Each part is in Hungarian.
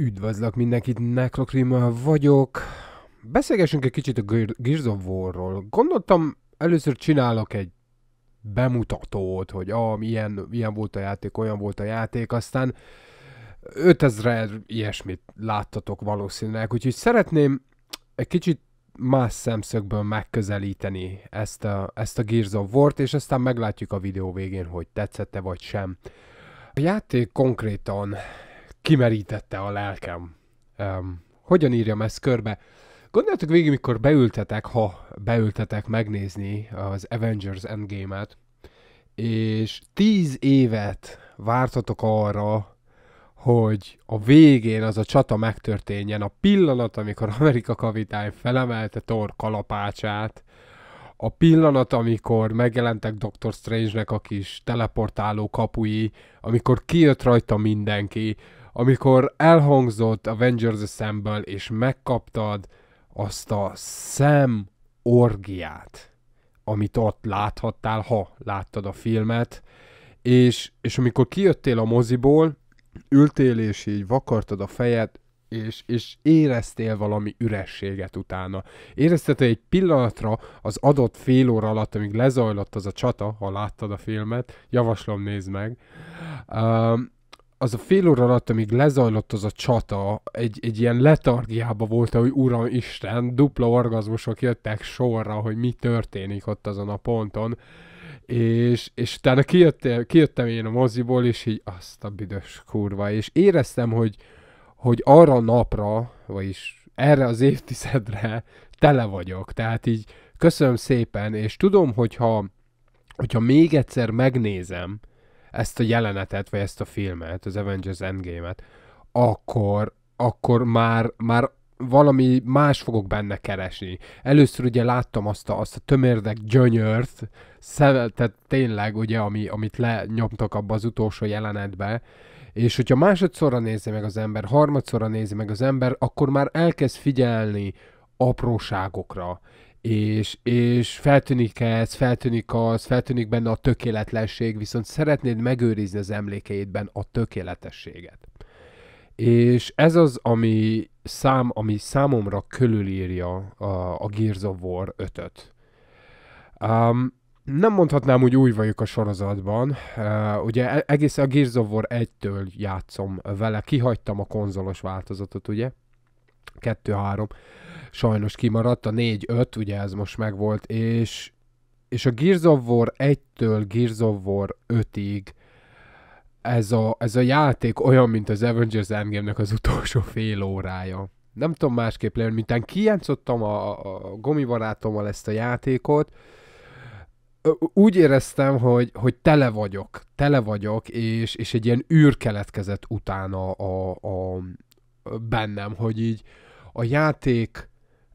Üdvözlök mindenkit, Necrocrim vagyok. Beszélgessünk egy kicsit a Gears of War-ról. Gondoltam, először csinálok egy bemutatót, hogy ah, milyen milyen volt a játék, olyan volt a játék, aztán 5000 ilyesmit láttatok valószínűleg, úgyhogy szeretném egy kicsit más szemszögből megközelíteni ezt a, ezt a Gears of War-t, és aztán meglátjuk a videó végén, hogy tetszette vagy sem. A játék konkrétan kimerítette a lelkem. Um, hogyan írjam ezt körbe? Gondoltuk végig, mikor beültetek, ha beültetek megnézni az Avengers Endgame-et, és tíz évet vártatok arra, hogy a végén az a csata megtörténjen, a pillanat, amikor Amerika kapitány felemelte Thor kalapácsát, a pillanat, amikor megjelentek Doctor Strange-nek a kis teleportáló kapui, amikor kijött rajta mindenki, amikor elhangzott Avengers Assemble, és megkaptad azt a szem orgiát, amit ott láthattál, ha láttad a filmet, és, és amikor kijöttél a moziból, ültél és így vakartad a fejed, és, és éreztél valami ürességet utána. Érezted, hogy egy pillanatra az adott fél óra alatt, amíg lezajlott az a csata, ha láttad a filmet, javaslom nézd meg, um, az a fél óra alatt, amíg lezajlott az a csata, egy, egy ilyen letargiába volt, hogy uram Isten, dupla orgazmusok jöttek sorra, hogy mi történik ott azon a ponton, és, és utána kijöttem, kijöttem én a moziból, és így azt a büdös kurva, és éreztem, hogy, hogy arra a napra, vagyis erre az évtizedre tele vagyok. Tehát így köszönöm szépen, és tudom, hogyha, hogyha még egyszer megnézem ezt a jelenetet, vagy ezt a filmet, az Avengers Endgame-et, akkor, akkor már, már valami más fogok benne keresni. Először ugye láttam azt a, azt a tömérdek gyönyört, szem, tehát tényleg ugye, ami, amit lenyomtak abba az utolsó jelenetbe, és hogyha másodszorra nézi meg az ember, harmadszorra nézi meg az ember, akkor már elkezd figyelni apróságokra, és, és feltűnik ez, feltűnik az, feltűnik benne a tökéletlenség, viszont szeretnéd megőrizni az emlékeidben a tökéletességet. És ez az, ami, szám, ami számomra körülírja a, a Gears of War 5-öt. Um, nem mondhatnám, hogy új vagyok a sorozatban. Uh, ugye e-, egész a Gears of War 1-től játszom vele. Kihagytam a konzolos változatot, ugye? 2-3 sajnos kimaradt, a 4-5, ugye ez most megvolt, és, és a Gears of War 1-től Gears of War 5-ig ez a, ez a játék olyan, mint az Avengers Endgame-nek az utolsó fél órája. Nem tudom másképp lenni, mintán kijátszottam a, a, a gomibarátommal ezt a játékot, úgy éreztem, hogy, hogy tele vagyok, tele vagyok, és, és egy ilyen űr keletkezett utána a, a, a bennem, hogy így a játék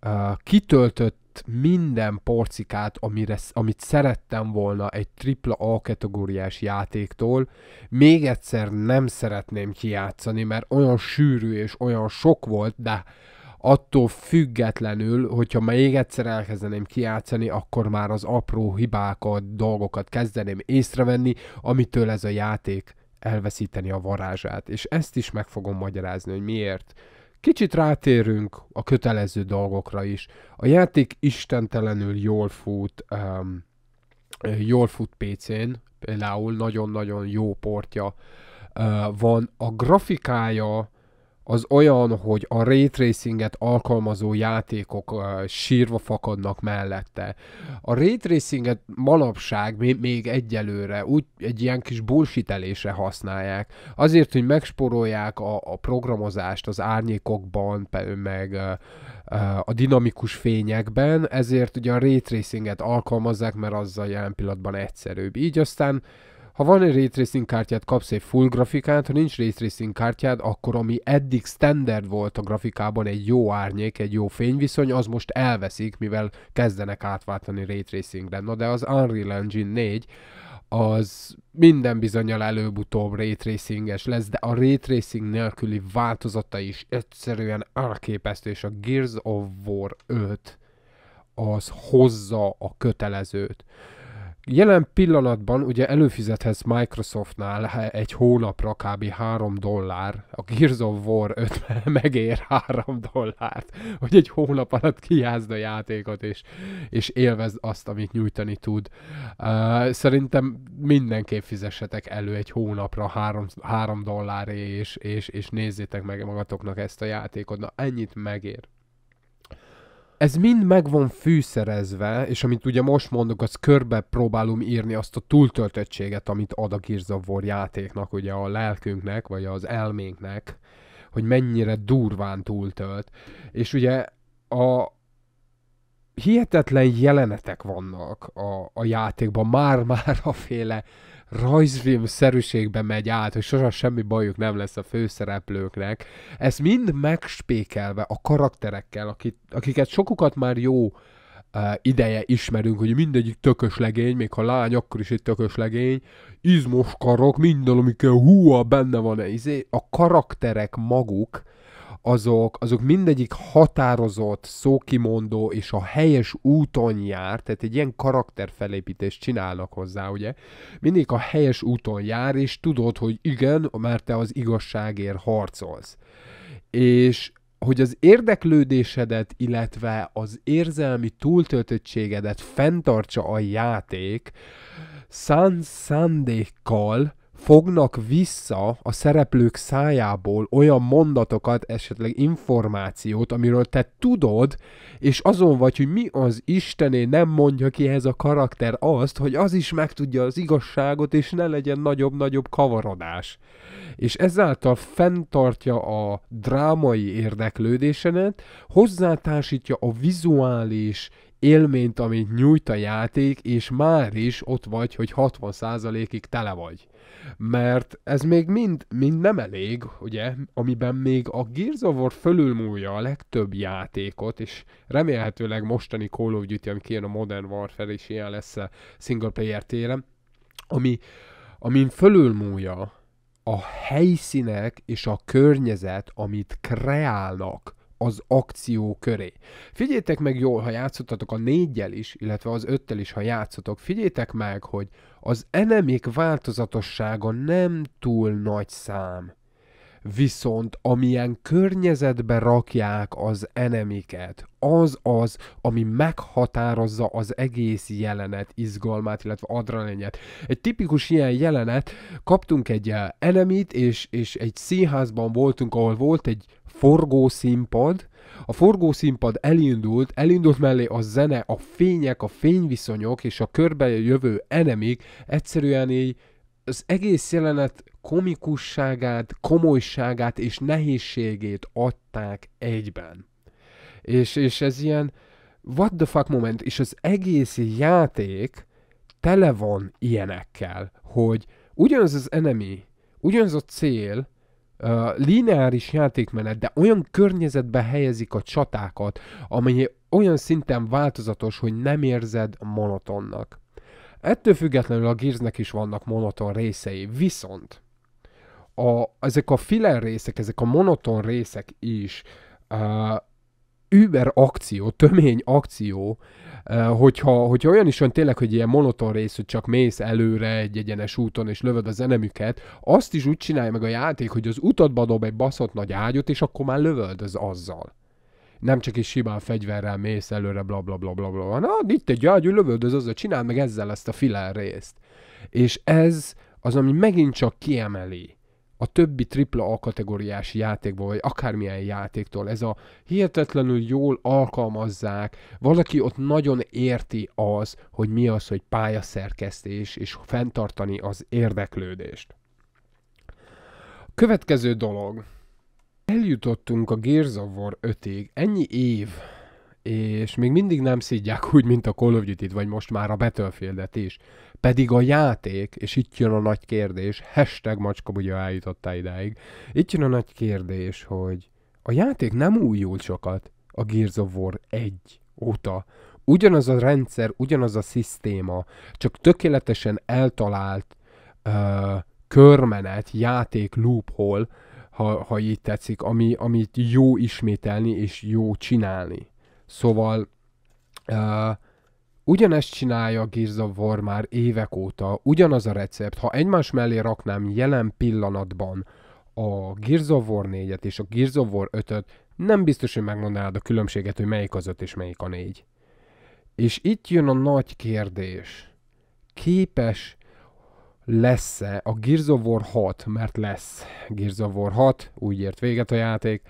a, kitöltött minden porcikát, amire, amit szerettem volna egy tripla A kategóriás játéktól, még egyszer nem szeretném kijátszani, mert olyan sűrű és olyan sok volt, de attól függetlenül, hogyha még egyszer elkezdeném kiátszani, akkor már az apró hibákat, dolgokat kezdeném észrevenni, amitől ez a játék elveszíteni a varázsát. És ezt is meg fogom magyarázni, hogy miért. Kicsit rátérünk a kötelező dolgokra is. A játék istentelenül jól fut, um, jól fut PC-n, például nagyon-nagyon jó portja uh, van. A grafikája az olyan, hogy a raytracinget alkalmazó játékok uh, sírva fakadnak mellette. A raytracinget manapság még, még egyelőre úgy egy ilyen kis bullshitelésre használják. Azért, hogy megsporolják a, a programozást az árnyékokban, meg uh, a dinamikus fényekben, ezért ugye a raytracinget alkalmazzák, mert azzal jelen pillanatban egyszerűbb. Így aztán uh, ha van egy raytracing kártyád, kapsz egy full grafikát, ha nincs raytracing kártyád, akkor ami eddig standard volt a grafikában egy jó árnyék, egy jó fényviszony, az most elveszik, mivel kezdenek átváltani raytracingre. Na de az Unreal Engine 4 az minden bizonyal előbb-utóbb raytracinges lesz, de a raytracing nélküli változata is egyszerűen elképesztő, és a Gears of War 5 az hozza a kötelezőt jelen pillanatban ugye előfizethetsz Microsoftnál egy hónapra kb. 3 dollár, a Gears of War 5 megér 3 dollárt, hogy egy hónap alatt kiházd a játékot, és, és élvezd azt, amit nyújtani tud. Uh, szerintem mindenképp fizessetek elő egy hónapra 3, 3 dollár, és, és, és nézzétek meg magatoknak ezt a játékot. Na, ennyit megér ez mind meg van fűszerezve, és amit ugye most mondok, az körbe próbálom írni azt a túltöltöttséget, amit ad a Gears játéknak, ugye a lelkünknek, vagy az elménknek, hogy mennyire durván túltölt. És ugye a hihetetlen jelenetek vannak a, a játékban, már-már a féle rajzfilm szerűségbe megy át, hogy sosem semmi bajuk nem lesz a főszereplőknek. Ezt mind megspékelve a karakterekkel, akik, akiket sokukat már jó Uh, ideje ismerünk, hogy mindegyik tökös legény, még ha lány, akkor is egy tökös legény, izmos karok, minden, amikkel húha benne van, izé, a karakterek maguk, azok, azok mindegyik határozott, szókimondó és a helyes úton jár, tehát egy ilyen karakterfelépítést csinálnak hozzá, ugye? Mindig a helyes úton jár, és tudod, hogy igen, mert te az igazságért harcolsz. És hogy az érdeklődésedet, illetve az érzelmi túltöltöttségedet fenntartsa a játék, szán szándékkal fognak vissza a szereplők szájából olyan mondatokat, esetleg információt, amiről te tudod, és azon vagy, hogy mi az Istené nem mondja ki ez a karakter azt, hogy az is megtudja az igazságot, és ne legyen nagyobb-nagyobb kavarodás. És ezáltal fenntartja a drámai érdeklődésenet, hozzátársítja a vizuális élményt, amit nyújt a játék, és már is ott vagy, hogy 60%-ig tele vagy. Mert ez még mind, mind nem elég, ugye, amiben még a Gears of War fölülmúlja a legtöbb játékot, és remélhetőleg mostani Call of Duty, ami kijön a Modern Warfare és ilyen lesz a single player téren, ami, amin fölülmúlja a helyszínek és a környezet, amit kreálnak az akció köré. Figyétek meg jól, ha játszottatok a négyel is, illetve az öttel is, ha játszotok, Figyétek meg, hogy az enemik változatossága nem túl nagy szám. Viszont amilyen környezetbe rakják az enemiket, az az, ami meghatározza az egész jelenet izgalmát, illetve adrenalinet. Egy tipikus ilyen jelenet, kaptunk egy eh, enemit, és, és egy színházban voltunk, ahol volt egy forgószínpad, a forgószínpad elindult, elindult mellé a zene, a fények, a fényviszonyok és a körbe jövő enemik egyszerűen így az egész jelenet komikusságát, komolyságát és nehézségét adták egyben. És, és ez ilyen what the fuck moment, és az egész játék tele van ilyenekkel, hogy ugyanaz az enemy, ugyanaz a cél, uh, lineáris játékmenet, de olyan környezetbe helyezik a csatákat, amely olyan szinten változatos, hogy nem érzed monotonnak. Ettől függetlenül a gírznek is vannak monoton részei, viszont a, ezek a filler részek, ezek a monoton részek is uh, über akció, tömény akció, hogyha, hogyha olyan is van tényleg, hogy ilyen monoton rész, hogy csak mész előre egy egyenes úton, és lövöd az enemüket, azt is úgy csinálja meg a játék, hogy az utadba dob egy baszott nagy ágyot, és akkor már az azzal nem csak is simán fegyverrel mész előre, bla bla bla bla bla. Na, itt egy gyágyú lövöldöz, azzal csinál meg ezzel ezt a filár részt. És ez az, ami megint csak kiemeli a többi tripla A kategóriás játékból, vagy akármilyen játéktól. Ez a hihetetlenül jól alkalmazzák, valaki ott nagyon érti az, hogy mi az, hogy pályaszerkesztés, és fenntartani az érdeklődést. Következő dolog, Eljutottunk a Gears of War 5-ig, ennyi év, és még mindig nem szidják úgy, mint a Call of Duty-t, vagy most már a Battlefield-et is. Pedig a játék, és itt jön a nagy kérdés, hashtag macska ugye eljutottál ideig, itt jön a nagy kérdés, hogy a játék nem újul sokat a Gears of War 1 óta. Ugyanaz a rendszer, ugyanaz a szisztéma, csak tökéletesen eltalált uh, körmenet, játék loophole, ha, ha így tetszik, ami, amit jó ismételni és jó csinálni. Szóval uh, ugyanezt csinálja a of War már évek óta, ugyanaz a recept. Ha egymás mellé raknám jelen pillanatban a Gears of War 4-et és a Gears of War 5-öt, nem biztos, hogy megmondanád a különbséget, hogy melyik az 5 és melyik a 4. És itt jön a nagy kérdés. Képes lesz-e a Gears of War 6, mert lesz Gears of War 6, úgy ért véget a játék,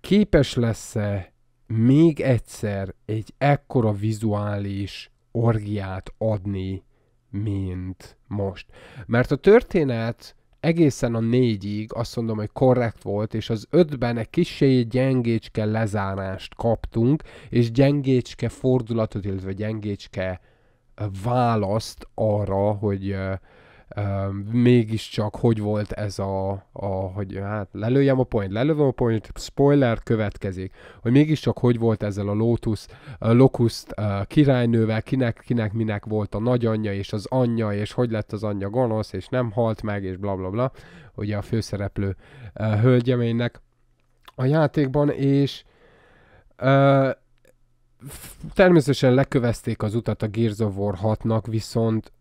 képes lesz-e még egyszer egy ekkora vizuális orgiát adni, mint most. Mert a történet egészen a négyig azt mondom, hogy korrekt volt, és az ötben egy kissé gyengécske lezárást kaptunk, és gyengécske fordulatot, illetve gyengécske választ arra, hogy mégiscsak hogy volt ez a, a hogy hát lelőjem a point, lelőm a point, spoiler következik, hogy mégiscsak hogy volt ezzel a Lotus, a Locust a királynővel, kinek, kinek, minek volt a nagyanyja és az anyja, és hogy lett az anyja gonosz, és nem halt meg, és blablabla, bla bla, ugye a főszereplő a hölgyeménynek a játékban, és természetesen lekövezték az utat a Gears of War 6-nak, viszont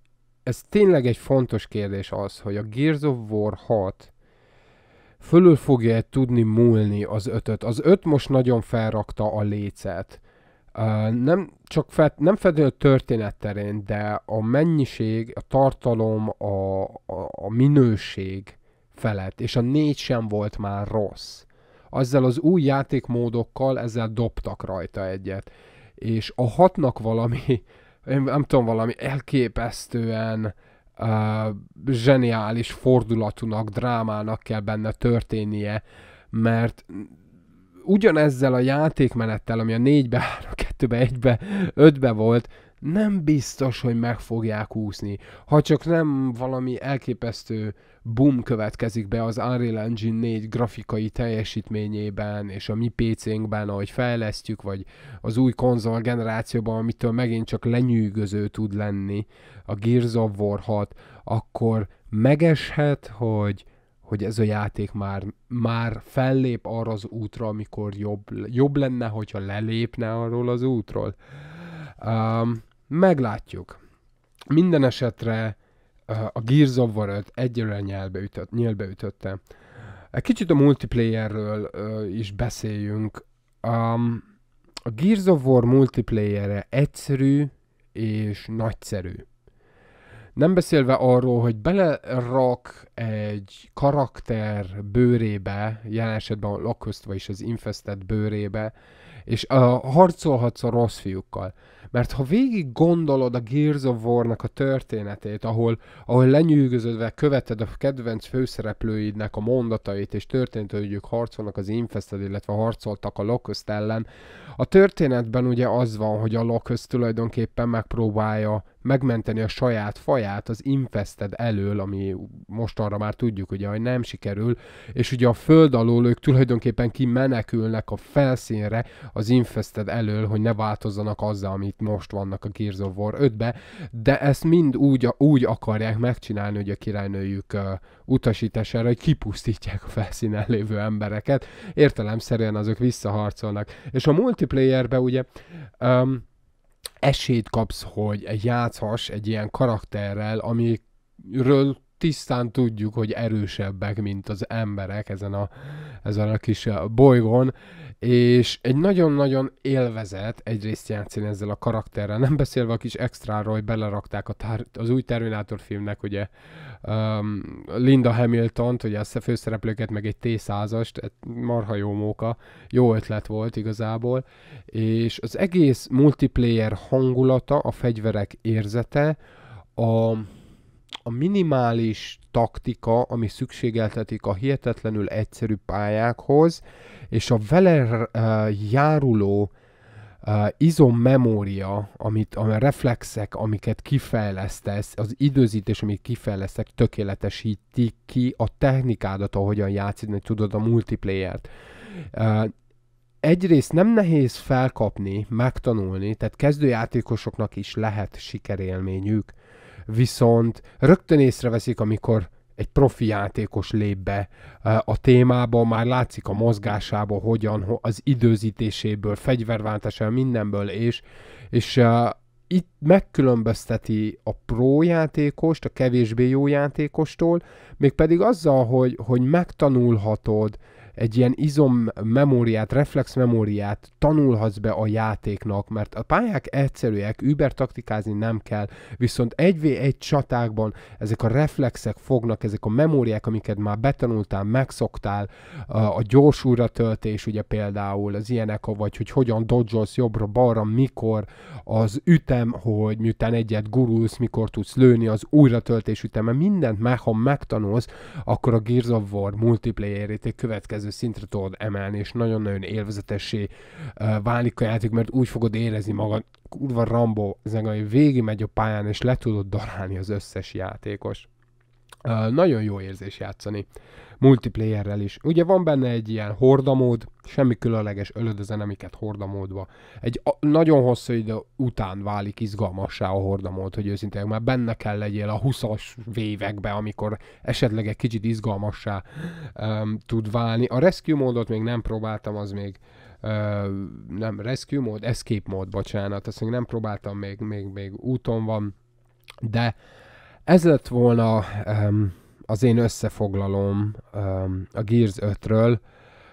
ez tényleg egy fontos kérdés az, hogy a Gears of War 6 fölül fogja -e tudni múlni az ötöt. Az öt most nagyon felrakta a lécet. Uh, nem csak fel, nem feltétlenül történet terén, de a mennyiség, a tartalom, a, a, a minőség felett, és a négy sem volt már rossz. Azzal az új játékmódokkal ezzel dobtak rajta egyet. És a hatnak valami, én nem tudom, valami elképesztően uh, zseniális fordulatunak, drámának kell benne történnie, mert ugyanezzel a játékmenettel, ami a 4-be, 3 2-be, 1-be, 5-be volt, nem biztos, hogy meg fogják úszni. Ha csak nem valami elképesztő boom következik be az Unreal Engine 4 grafikai teljesítményében, és a mi PC-nkben, ahogy fejlesztjük, vagy az új konzol generációban, amitől megint csak lenyűgöző tud lenni a Gears of War 6, akkor megeshet, hogy hogy ez a játék már, már fellép arra az útra, amikor jobb, jobb lenne, hogyha lelépne arról az útról. Um, Meglátjuk. Minden esetre a Gears of War 5 egyelőre nyelbe, ütött, nyelbe ütötte. Kicsit a multiplayerről is beszéljünk. Um, a Gears of War multiplayere egyszerű és nagyszerű. Nem beszélve arról, hogy belerak egy karakter bőrébe, jelen esetben a Locust, vagyis az Infested bőrébe, és a, harcolhatsz a rossz fiúkkal. Mert ha végig gondolod a Gears of War-nak a történetét, ahol, ahol lenyűgöződve követed a kedvenc főszereplőidnek a mondatait, és történt, hogy ők harcolnak az Infested, illetve harcoltak a Locust ellen, a történetben ugye az van, hogy a Locust tulajdonképpen megpróbálja megmenteni a saját faját az infested elől, ami arra már tudjuk, ugye, hogy nem sikerül, és ugye a föld alól ők tulajdonképpen kimenekülnek a felszínre az infested elől, hogy ne változzanak azzal, amit most vannak a Gears of War 5-be, de ezt mind úgy, úgy akarják megcsinálni, hogy a királynőjük utasítására, hogy kipusztítják a felszínen lévő embereket, értelemszerűen azok visszaharcolnak. És a multiplayerbe ugye um, esélyt kapsz, hogy játszhass egy ilyen karakterrel, amiről tisztán tudjuk, hogy erősebbek, mint az emberek ezen a, ezen a kis eh, bolygón, és egy nagyon-nagyon élvezet egyrészt játszani ezzel a karakterrel, nem beszélve a kis extráról, hogy belerakták a tár- az új Terminátor filmnek, ugye um, Linda Hamilton-t, ugye a főszereplőket, meg egy t százast marha jó móka, jó ötlet volt igazából, és az egész multiplayer hangulata, a fegyverek érzete, a, a minimális taktika, ami szükségeltetik a hihetetlenül egyszerű pályákhoz, és a vele eh, járuló uh, izommemória, amit, a reflexek, amiket kifejlesztesz, az időzítés, amit kifejlesztek, tökéletesíti ki a technikádat, ahogyan játszani tudod a multiplayer-t. Uh, egyrészt nem nehéz felkapni, megtanulni, tehát kezdőjátékosoknak is lehet sikerélményük, viszont rögtön észreveszik, amikor egy profi játékos lép be a témába, már látszik a mozgásából, hogyan, az időzítéséből, fegyverváltásából, mindenből, és, és itt megkülönbözteti a pro játékost, a kevésbé jó játékostól, mégpedig azzal, hogy, hogy megtanulhatod, egy ilyen izom memóriát, reflex memóriát tanulhatsz be a játéknak, mert a pályák egyszerűek, über taktikázni nem kell, viszont egy v egy csatákban ezek a reflexek fognak, ezek a memóriák, amiket már betanultál, megszoktál, a gyors töltés ugye például, az ilyenek, vagy hogy hogyan dodzsolsz jobbra-balra, mikor, az ütem, hogy miután egyet gurulsz, mikor tudsz lőni, az újratöltés üteme, mindent már, ha megtanulsz, akkor a Gears of War multiplayerét egy következő következő szintre tudod emelni, és nagyon-nagyon élvezetessé válik a játék, mert úgy fogod érezni magad, kurva Rambo, ez végig megy a pályán, és le tudod darálni az összes játékos nagyon jó érzés játszani multiplayerrel is. Ugye van benne egy ilyen hordamód, semmi különleges ölödözen, amiket hordamódba. Egy a- nagyon hosszú idő után válik izgalmassá a hordamód, hogy őszintén már benne kell legyél a 20-as vévekbe, amikor esetleg egy kicsit izgalmassá um, tud válni. A rescue módot még nem próbáltam, az még Uh, nem, rescue mód, escape mód, bocsánat, azt még nem próbáltam, még, még, még úton van, de uh, ez lett volna um, az én összefoglalom um, a Gears 5-ről.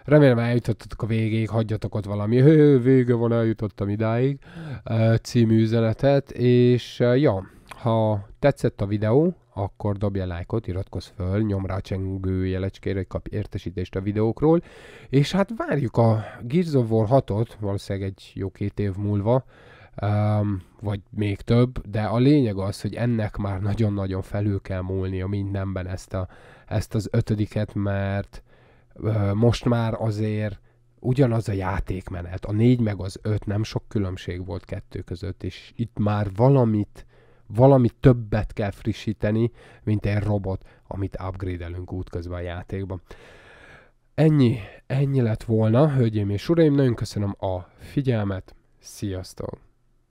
Remélem eljutottatok a végéig, hagyjatok ott valami hő, vége van, eljutottam idáig uh, című üzenetet, és uh, ja, ha tetszett a videó, akkor dobja lájkot, iratkozz föl, nyom rá a csengő jelecskére, hogy kapj értesítést a videókról, és hát várjuk a Gears of War 6-ot, valószínűleg egy jó két év múlva, um, vagy még több, de a lényeg az, hogy ennek már nagyon-nagyon felül kell múlnia mindenben ezt, a, ezt az ötödiket, mert uh, most már azért ugyanaz a játékmenet, a négy meg az öt, nem sok különbség volt kettő között, és itt már valamit, valami többet kell frissíteni, mint egy robot, amit upgrade-elünk útközben a játékban. Ennyi, ennyi lett volna, hölgyeim és uraim, nagyon köszönöm a figyelmet, sziasztok!